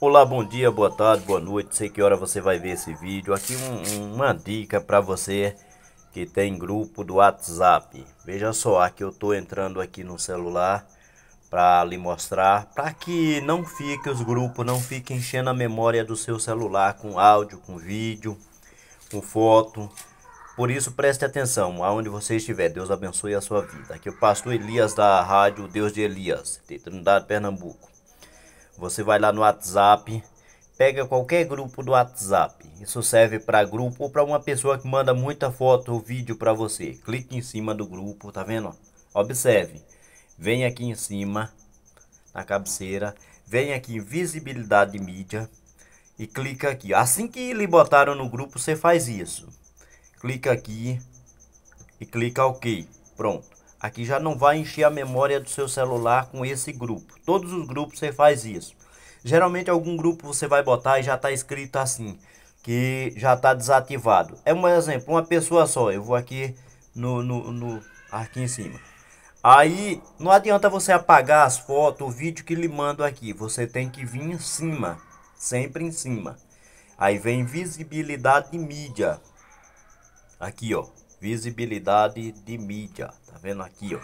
Olá, bom dia, boa tarde, boa noite, sei que hora você vai ver esse vídeo. Aqui um, uma dica para você que tem grupo do WhatsApp. Veja só, aqui eu estou entrando aqui no celular para lhe mostrar, para que não fique os grupos, não fique enchendo a memória do seu celular com áudio, com vídeo, com foto. Por isso preste atenção aonde você estiver. Deus abençoe a sua vida. Aqui é o pastor Elias da Rádio Deus de Elias, de Trindade, Pernambuco. Você vai lá no WhatsApp, pega qualquer grupo do WhatsApp. Isso serve para grupo ou para uma pessoa que manda muita foto ou vídeo para você. Clique em cima do grupo, tá vendo? Observe. Vem aqui em cima, na cabeceira, vem aqui em visibilidade de mídia e clica aqui. Assim que lhe botaram no grupo, você faz isso. Clica aqui e clica OK. Pronto. Aqui já não vai encher a memória do seu celular com esse grupo. Todos os grupos você faz isso. Geralmente algum grupo você vai botar e já está escrito assim, que já está desativado. É um exemplo, uma pessoa só. Eu vou aqui no, no, no aqui em cima. Aí não adianta você apagar as fotos, o vídeo que lhe mando aqui. Você tem que vir em cima, sempre em cima. Aí vem visibilidade de mídia. Aqui ó, visibilidade de mídia vendo aqui, ó.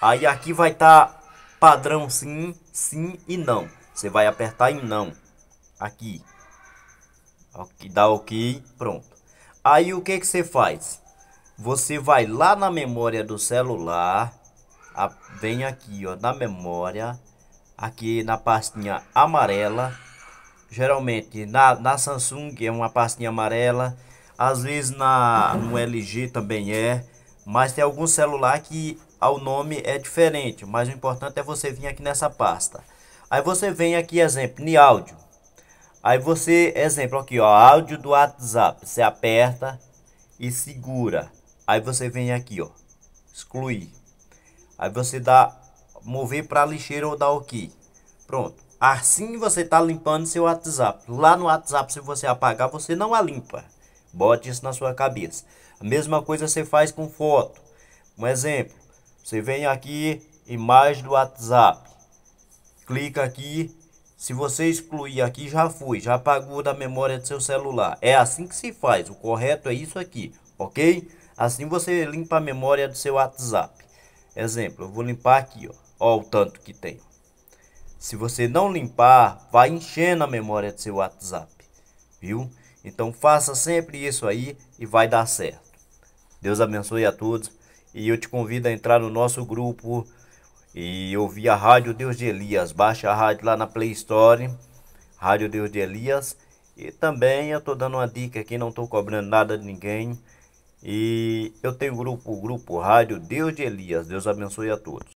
Aí aqui vai estar tá padrão sim, sim e não. Você vai apertar em não. Aqui. aqui. Dá ok, pronto. Aí o que, que você faz? Você vai lá na memória do celular. A, vem aqui, ó, na memória. Aqui na pastinha amarela. Geralmente na, na Samsung é uma pastinha amarela. Às vezes na, no LG também é mas tem algum celular que ao nome é diferente, mas o importante é você vir aqui nessa pasta. Aí você vem aqui, exemplo, em áudio. Aí você, exemplo aqui, ó, áudio do WhatsApp. Você aperta e segura. Aí você vem aqui, ó, excluir. Aí você dá mover para lixeira ou dar OK. Pronto. Assim você está limpando seu WhatsApp. Lá no WhatsApp, se você apagar, você não a limpa. Bote isso na sua cabeça. A mesma coisa você faz com foto. Um exemplo, você vem aqui, imagem do WhatsApp. Clica aqui, se você excluir aqui, já foi, já apagou da memória do seu celular. É assim que se faz, o correto é isso aqui, ok? Assim você limpa a memória do seu WhatsApp. Exemplo, eu vou limpar aqui, ó, ó o tanto que tem. Se você não limpar, vai enchendo a memória do seu WhatsApp, viu? Então faça sempre isso aí e vai dar certo. Deus abençoe a todos e eu te convido a entrar no nosso grupo e ouvir a Rádio Deus de Elias. Baixa a rádio lá na Play Store, Rádio Deus de Elias. E também eu estou dando uma dica aqui, não estou cobrando nada de ninguém. E eu tenho grupo, o grupo Rádio Deus de Elias. Deus abençoe a todos.